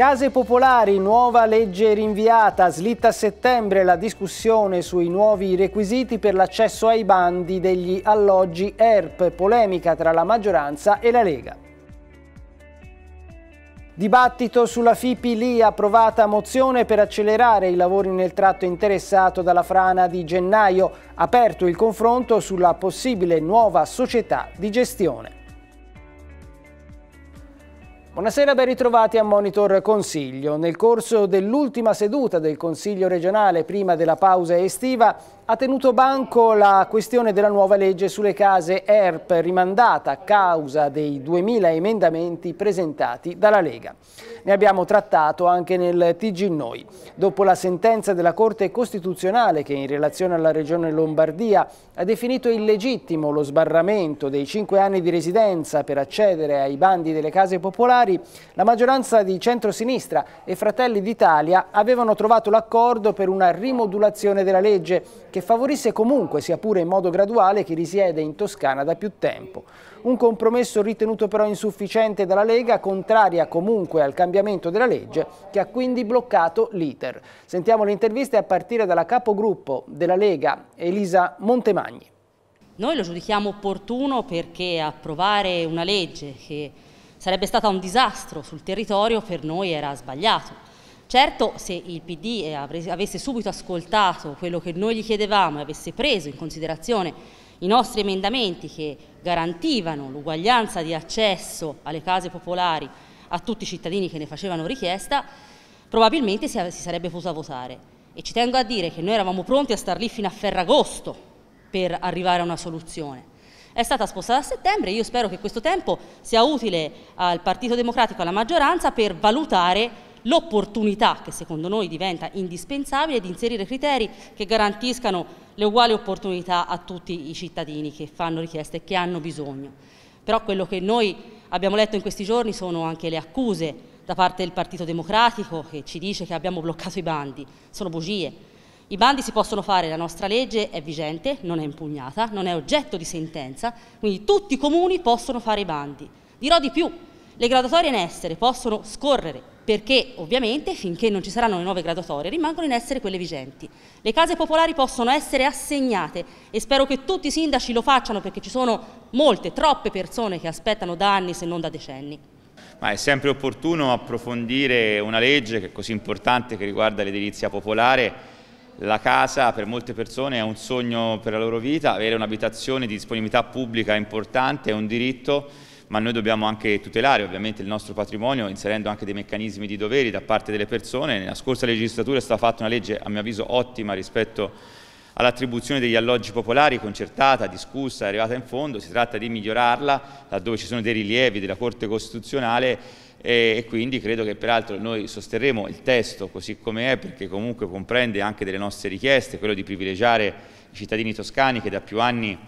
Case popolari, nuova legge rinviata, slitta a settembre la discussione sui nuovi requisiti per l'accesso ai bandi degli alloggi ERP, polemica tra la maggioranza e la Lega. Dibattito sulla FIPI lì approvata mozione per accelerare i lavori nel tratto interessato dalla frana di gennaio, aperto il confronto sulla possibile nuova società di gestione. Buonasera, ben ritrovati a Monitor Consiglio. Nel corso dell'ultima seduta del Consiglio regionale prima della pausa estiva ha tenuto banco la questione della nuova legge sulle case ERP rimandata a causa dei 2.000 emendamenti presentati dalla Lega ne abbiamo trattato anche nel TG Noi. Dopo la sentenza della Corte Costituzionale che in relazione alla Regione Lombardia ha definito illegittimo lo sbarramento dei cinque anni di residenza per accedere ai bandi delle case popolari, la maggioranza di centrosinistra e Fratelli d'Italia avevano trovato l'accordo per una rimodulazione della legge che favorisse comunque, sia pure in modo graduale, chi risiede in Toscana da più tempo un compromesso ritenuto però insufficiente dalla Lega, contraria comunque al cambiamento della legge, che ha quindi bloccato l'iter. Sentiamo le interviste a partire dalla capogruppo della Lega, Elisa Montemagni. Noi lo giudichiamo opportuno perché approvare una legge che sarebbe stata un disastro sul territorio per noi era sbagliato. Certo, se il PD avesse subito ascoltato quello che noi gli chiedevamo e avesse preso in considerazione i nostri emendamenti che garantivano l'uguaglianza di accesso alle case popolari a tutti i cittadini che ne facevano richiesta, probabilmente si, sarebbe potuta votare. E ci tengo a dire che noi eravamo pronti a star lì fino a Ferragosto per arrivare a una soluzione. È stata spostata a settembre, e io spero che questo tempo sia utile al Partito Democratico e alla maggioranza per valutare l'opportunità, che secondo noi diventa indispensabile, di inserire criteri che garantiscano le uguali opportunità a tutti i cittadini che fanno richieste e che hanno bisogno. Però quello che noi abbiamo letto in questi giorni sono anche le accuse da parte del Partito Democratico che ci dice che abbiamo bloccato i bandi. Sono bugie. I bandi si possono fare, la nostra legge è vigente, non è impugnata, non è oggetto di sentenza, quindi tutti i comuni possono fare i bandi. Dirò di più, le graduatorie in essere possono scorrere perché ovviamente finché non ci saranno le nuove graduatorie rimangono in essere quelle vigenti. Le case popolari possono essere assegnate e spero che tutti i sindaci lo facciano perché ci sono molte, troppe persone che aspettano da anni se non da decenni. Ma è sempre opportuno approfondire una legge che è così importante che riguarda l'edilizia popolare la casa per molte persone è un sogno per la loro vita, avere un'abitazione di disponibilità pubblica è importante è un diritto ma noi dobbiamo anche tutelare ovviamente il nostro patrimonio inserendo anche dei meccanismi di doveri da parte delle persone. Nella scorsa legislatura è stata fatta una legge a mio avviso ottima rispetto all'attribuzione degli alloggi popolari, concertata, discussa, arrivata in fondo, si tratta di migliorarla laddove ci sono dei rilievi della Corte Costituzionale e, quindi credo che peraltro noi sosterremo il testo così come è perché comunque comprende anche delle nostre richieste, quello di privilegiare i cittadini toscani che da più anni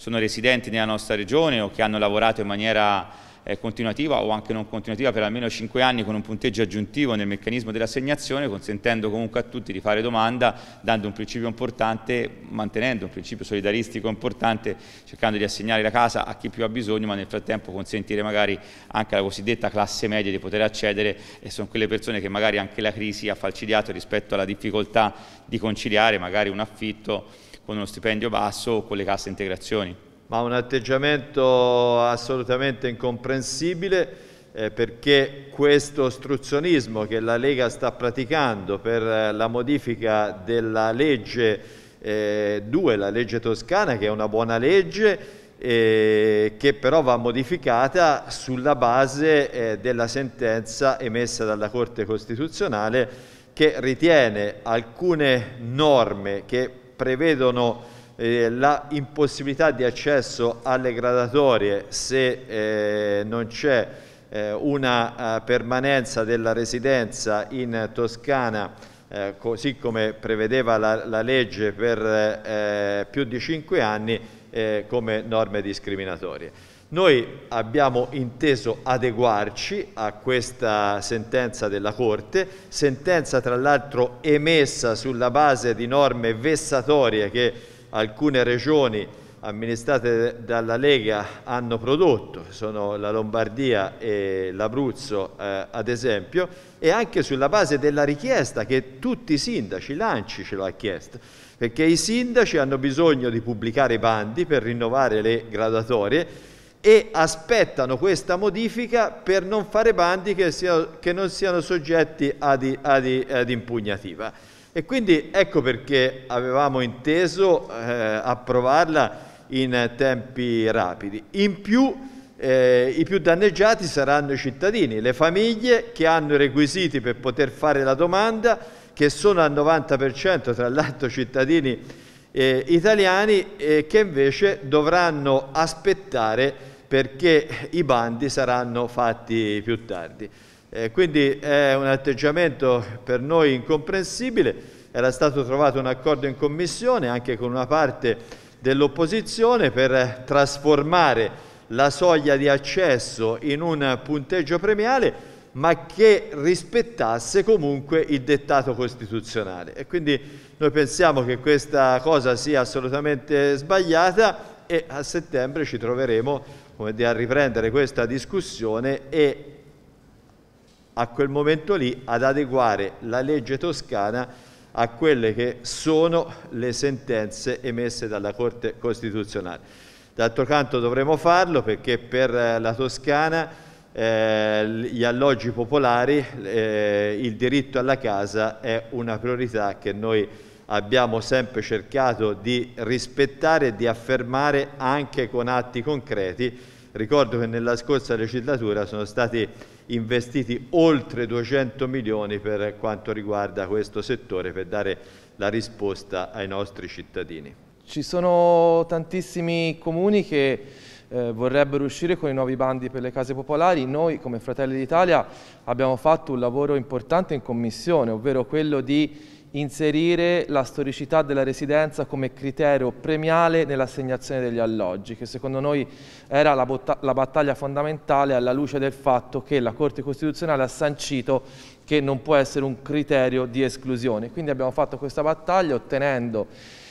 sono residenti nella nostra regione o che hanno lavorato in maniera eh, continuativa o anche non continuativa per almeno 5 anni con un punteggio aggiuntivo nel meccanismo dell'assegnazione, consentendo comunque a tutti di fare domanda, dando un principio importante, mantenendo un principio solidaristico importante, cercando di assegnare la casa a chi più ha bisogno, ma nel frattempo consentire magari anche alla cosiddetta classe media di poter accedere e sono quelle persone che magari anche la crisi ha falcidiato rispetto alla difficoltà di conciliare magari un affitto con uno stipendio basso o con le casse integrazioni. Ma un atteggiamento assolutamente incomprensibile eh, perché questo ostruzionismo che la Lega sta praticando per eh, la modifica della legge 2, eh, la legge toscana, che è una buona legge, eh, che però va modificata sulla base eh, della sentenza emessa dalla Corte Costituzionale che ritiene alcune norme che prevedono eh, la impossibilità di accesso alle gradatorie se eh, non c'è eh, una eh, permanenza della residenza in Toscana eh, così come prevedeva la, la legge per eh, più di cinque anni come norme discriminatorie. Noi abbiamo inteso adeguarci a questa sentenza della Corte, sentenza tra l'altro emessa sulla base di norme vessatorie che alcune regioni amministrate dalla Lega hanno prodotto, sono la Lombardia e l'Abruzzo eh, ad esempio, e anche sulla base della richiesta che tutti i sindaci, l'Anci ce l'ha chiesto, perché i sindaci hanno bisogno di pubblicare i bandi per rinnovare le graduatorie e aspettano questa modifica per non fare bandi che, siano, che non siano soggetti ad, ad, ad, impugnativa. E quindi ecco perché avevamo inteso eh, approvarla in tempi rapidi. In più eh, i più danneggiati saranno i cittadini, le famiglie che hanno i requisiti per poter fare la domanda, che sono al 90% tra l'altro cittadini eh, italiani, eh, che invece dovranno aspettare perché i bandi saranno fatti più tardi. Eh, quindi è un atteggiamento per noi incomprensibile, era stato trovato un accordo in commissione anche con una parte dell'opposizione per trasformare la soglia di accesso in un punteggio premiale ma che rispettasse comunque il dettato costituzionale. E quindi noi pensiamo che questa cosa sia assolutamente sbagliata e a settembre ci troveremo a riprendere questa discussione e a quel momento lì ad adeguare la legge toscana a quelle che sono le sentenze emesse dalla Corte Costituzionale. D'altro canto dovremo farlo perché per eh, la Toscana eh, gli alloggi popolari, eh, il diritto alla casa è una priorità che noi abbiamo abbiamo sempre cercato di rispettare e di affermare anche con atti concreti. Ricordo che nella scorsa legislatura sono stati investiti oltre 200 milioni per quanto riguarda questo settore per dare la risposta ai nostri cittadini. Ci sono tantissimi comuni che eh, vorrebbero uscire con i nuovi bandi per le case popolari. Noi come Fratelli d'Italia abbiamo fatto un lavoro importante in commissione, ovvero quello di inserire la storicità della residenza come criterio premiale nell'assegnazione degli alloggi, che secondo noi era la, la, battaglia fondamentale alla luce del fatto che la Corte Costituzionale ha sancito che non può essere un criterio di esclusione. Quindi abbiamo fatto questa battaglia ottenendo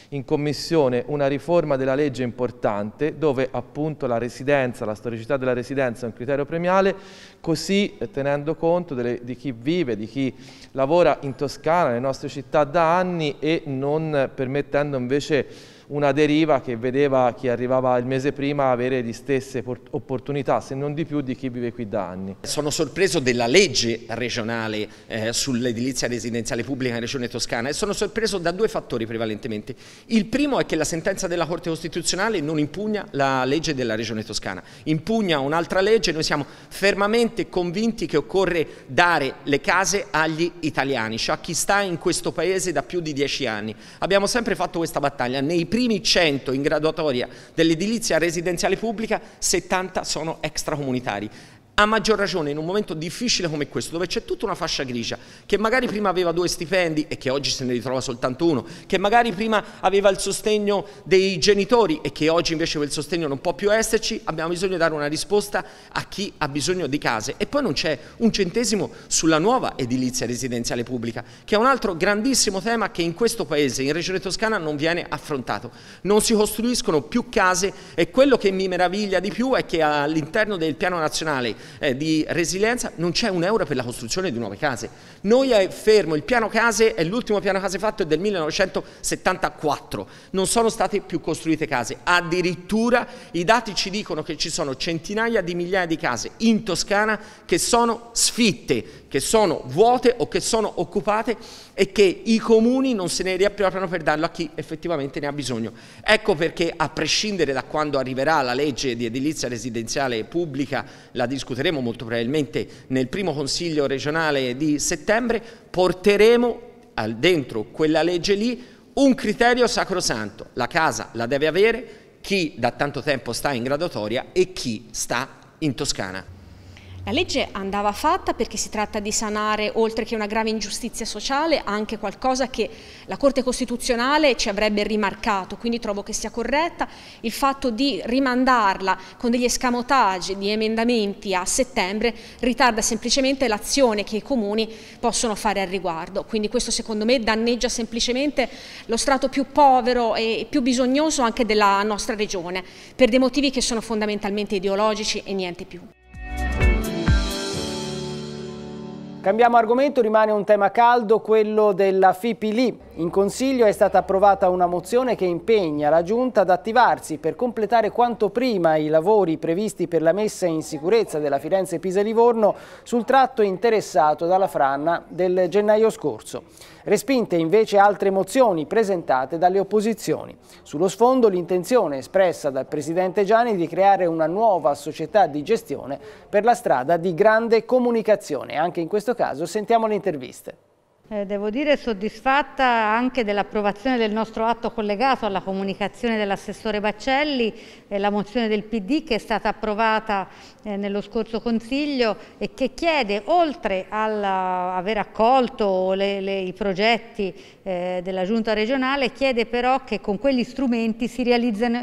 in commissione una riforma della legge importante dove appunto la residenza, la storicità della residenza è un criterio premiale, così eh, tenendo conto delle, di chi vive, di chi lavora in Toscana, nelle nostre città da anni e non permettendo invece una deriva che vedeva chi arrivava il mese prima avere le stesse opportunità, se non di più, di chi vive qui da anni. Sono sorpreso della legge regionale eh, sull'edilizia residenziale pubblica in Regione Toscana e sono sorpreso da due fattori prevalentemente. Il primo è che la sentenza della Corte Costituzionale non impugna la legge della Regione Toscana, impugna un'altra legge, noi siamo fermamente convinti che occorre dare le case agli italiani, cioè a chi sta in questo paese da più di dieci anni. Abbiamo sempre fatto questa battaglia, nei primi primi 100 in graduatoria dell'edilizia residenziale pubblica, 70 sono extracomunitari a maggior ragione in un momento difficile come questo, dove c'è tutta una fascia grigia, che magari prima aveva due stipendi e che oggi se ne ritrova soltanto uno, che magari prima aveva il sostegno dei genitori e che oggi invece quel sostegno non può più esserci, abbiamo bisogno di dare una risposta a chi ha bisogno di case. E poi non c'è un centesimo sulla nuova edilizia residenziale pubblica, che è un altro grandissimo tema che in questo paese, in Regione Toscana, non viene affrontato. Non si costruiscono più case e quello che mi meraviglia di più è che all'interno del piano nazionale eh, di resilienza, non c'è un euro per la costruzione di nuove case. Noi è eh, fermo, il piano case è l'ultimo piano case fatto, è del 1974, non sono state più costruite case, addirittura i dati ci dicono che ci sono centinaia di migliaia di case in Toscana che sono sfitte, che sono vuote o che sono occupate e che i comuni non se ne riappropriano per darlo a chi effettivamente ne ha bisogno. Ecco perché a prescindere da quando arriverà la legge di edilizia residenziale pubblica, la discuteremo discuteremo molto probabilmente nel primo Consiglio regionale di settembre, porteremo dentro quella legge lì un criterio sacrosanto. La casa la deve avere chi da tanto tempo sta in graduatoria e chi sta in Toscana. La legge andava fatta perché si tratta di sanare, oltre che una grave ingiustizia sociale, anche qualcosa che la Corte Costituzionale ci avrebbe rimarcato, quindi trovo che sia corretta il fatto di rimandarla con degli escamotaggi di emendamenti a settembre ritarda semplicemente l'azione che i comuni possono fare al riguardo, quindi questo secondo me danneggia semplicemente lo strato più povero e più bisognoso anche della nostra regione, per dei motivi che sono fondamentalmente ideologici e niente più. Cambiamo argomento, rimane un tema caldo, quello della FIPILI. In Consiglio è stata approvata una mozione che impegna la Giunta ad attivarsi per completare quanto prima i lavori previsti per la messa in sicurezza della Firenze-Pisa-Livorno sul tratto interessato dalla franna del gennaio scorso. Respinte invece altre mozioni presentate dalle opposizioni. Sullo sfondo l'intenzione espressa dal presidente Gianni di creare una nuova società di gestione per la strada di grande comunicazione. Anche in questo caso sentiamo le interviste. Eh, devo dire soddisfatta anche dell'approvazione del nostro atto collegato alla comunicazione dell'assessore Baccelli, eh, la mozione del PD che è stata approvata eh, nello scorso Consiglio e che chiede, oltre all'aver eh, accolto le, le, i progetti eh, della giunta regionale chiede però che con quegli strumenti si,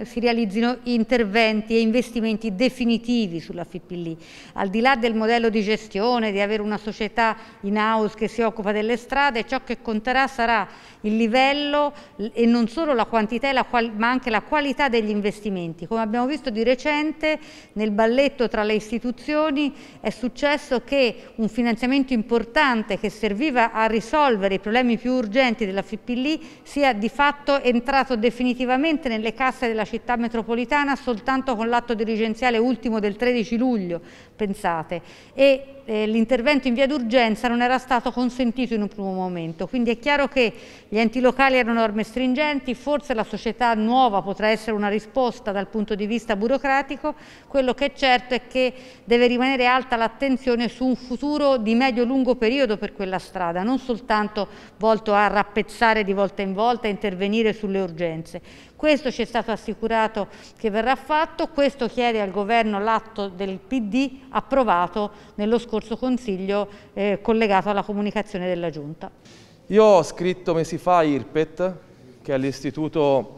si realizzino interventi e investimenti definitivi sulla FIPLI. Al di là del modello di gestione, di avere una società in house che si occupa delle strade, ciò che conterà sarà il livello e non solo la quantità ma anche la qualità degli investimenti. Come abbiamo visto di recente nel balletto tra le istituzioni è successo che un finanziamento importante che serviva a risolvere i problemi più urgenti della della FIPLI sia di fatto entrato definitivamente nelle casse della città metropolitana soltanto con l'atto dirigenziale ultimo del 13 luglio, pensate, e eh, l'intervento in via d'urgenza non era stato consentito in un primo momento, quindi è chiaro che gli enti locali hanno norme stringenti, forse la società nuova potrà essere una risposta dal punto di vista burocratico, quello che è certo è che deve rimanere alta l'attenzione su un futuro di medio-lungo periodo per quella strada, non soltanto volto a rapportare appezzare di volta in volta e intervenire sulle urgenze. Questo ci è stato assicurato che verrà fatto, questo chiede al governo l'atto del PD approvato nello scorso Consiglio eh, collegato alla comunicazione della Giunta. Io ho scritto mesi fa a IRPET, che è l'istituto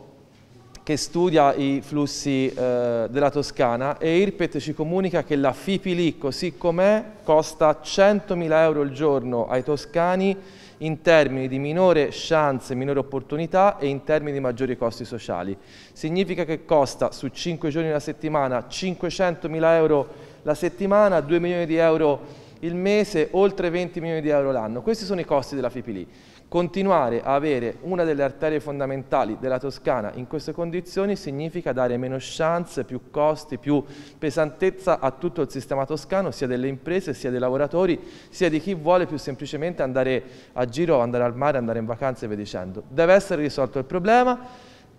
che studia i flussi eh, della Toscana e IRPET ci comunica che la FIPILI così com'è, costa 100.000 euro al giorno ai toscani in termini di minore chance, minore opportunità e in termini di maggiori costi sociali. Significa che costa su 5 giorni alla settimana 500.000 euro la settimana, 2 milioni di euro il mese, oltre 20 milioni di euro l'anno. Questi sono i costi della FIPILI. Continuare a avere una delle arterie fondamentali della Toscana in queste condizioni significa dare meno chance, più costi, più pesantezza a tutto il sistema toscano, sia delle imprese, sia dei lavoratori, sia di chi vuole più semplicemente andare a giro, andare al mare, andare in vacanza e via dicendo. Deve essere risolto il problema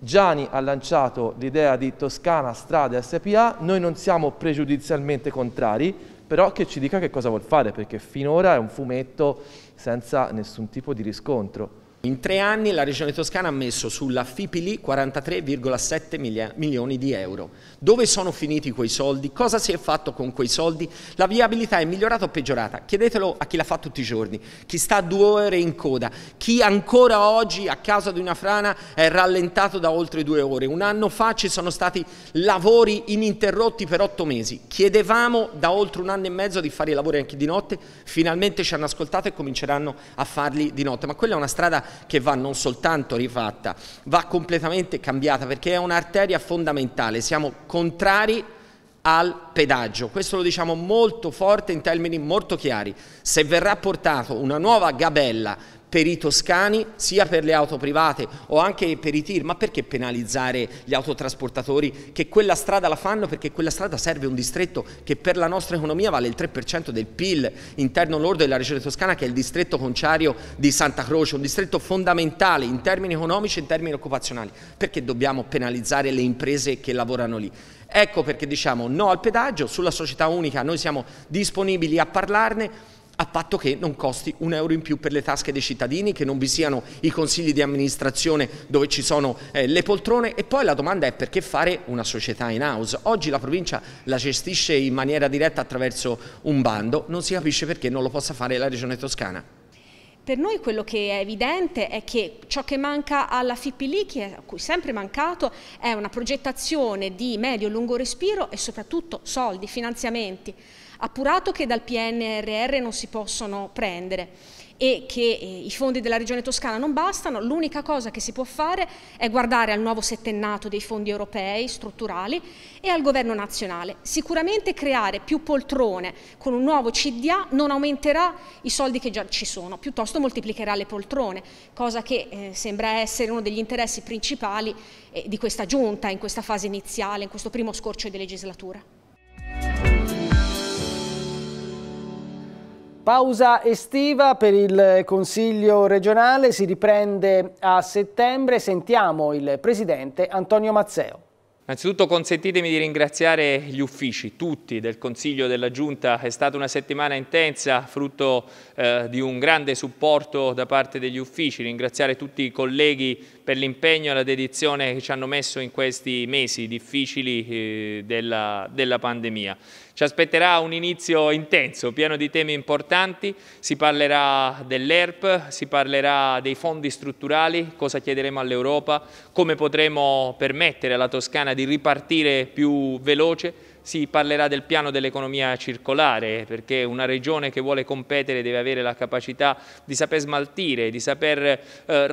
Gianni ha lanciato l'idea di Toscana Strada SPA, noi non siamo pregiudizialmente contrari, però che ci dica che cosa vuol fare, perché finora è un fumetto senza nessun tipo di riscontro. In tre anni la Regione Toscana ha messo sulla FIPILI 43,7 mili milioni di euro. Dove sono finiti quei soldi? Cosa si è fatto con quei soldi? La viabilità è migliorata o peggiorata? Chiedetelo a chi la fa tutti i giorni, chi sta due ore in coda, chi ancora oggi a causa di una frana è rallentato da oltre due ore. Un anno fa ci sono stati lavori ininterrotti per otto mesi. Chiedevamo da oltre un anno e mezzo di fare i lavori anche di notte, finalmente ci hanno ascoltato e cominceranno a farli di notte. Ma quella è una strada che va non soltanto rifatta, va completamente cambiata perché è un'arteria fondamentale, siamo contrari al pedaggio. Questo lo diciamo molto forte in termini molto chiari. Se verrà portata una nuova gabella per i toscani sia per le auto private o anche per i tir, ma perché penalizzare gli autotrasportatori che quella strada la fanno perché quella strada serve un distretto che per la nostra economia vale il 3% del PIL interno lordo della regione toscana che è il distretto conciario di Santa Croce, un distretto fondamentale in termini economici e in termini occupazionali, perché dobbiamo penalizzare le imprese che lavorano lì. Ecco perché diciamo no al pedaggio, sulla società unica noi siamo disponibili a parlarne, a patto che non costi un euro in più per le tasche dei cittadini, che non vi siano i consigli di amministrazione dove ci sono eh, le poltrone e poi la domanda è perché fare una società in house. Oggi la provincia la gestisce in maniera diretta attraverso un bando, non si capisce perché non lo possa fare la regione toscana. Per noi quello che è evidente è che ciò che manca alla FIPILI, che è, a cui sempre mancato, è una progettazione di medio-lungo e respiro e soprattutto soldi, finanziamenti appurato che dal PNRR non si possono prendere e che eh, i fondi della regione toscana non bastano, l'unica cosa che si può fare è guardare al nuovo settennato dei fondi europei strutturali e al governo nazionale. Sicuramente creare più poltrone con un nuovo CDA non aumenterà i soldi che già ci sono, piuttosto moltiplicherà le poltrone, cosa che eh, sembra essere uno degli interessi principali eh, di questa giunta in questa fase iniziale, in questo primo scorcio di legislatura. Pausa estiva per il Consiglio regionale, si riprende a settembre, sentiamo il Presidente Antonio Mazzeo. Innanzitutto consentitemi di ringraziare gli uffici, tutti, del Consiglio della Giunta. È stata una settimana intensa, frutto eh, di un grande supporto da parte degli uffici. Ringraziare tutti i colleghi per l'impegno e la dedizione che ci hanno messo in questi mesi difficili eh, della, della pandemia. Ci aspetterà un inizio intenso, pieno di temi importanti, si parlerà dell'ERP, si parlerà dei fondi strutturali, cosa chiederemo all'Europa, come potremo permettere alla Toscana di ripartire più veloce, si parlerà del piano dell'economia circolare, perché una regione che vuole competere deve avere la capacità di saper smaltire, di saper eh,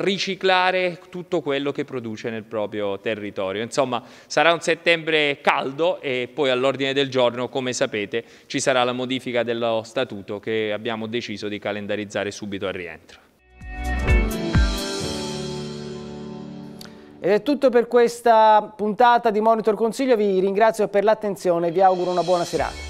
riciclare tutto quello che produce nel proprio territorio. Insomma, sarà un settembre caldo e poi all'ordine del giorno, come sapete, ci sarà la modifica dello statuto che abbiamo deciso di calendarizzare subito al rientro. Ed è tutto per questa puntata di Monitor Consiglio, vi ringrazio per l'attenzione e vi auguro una buona serata.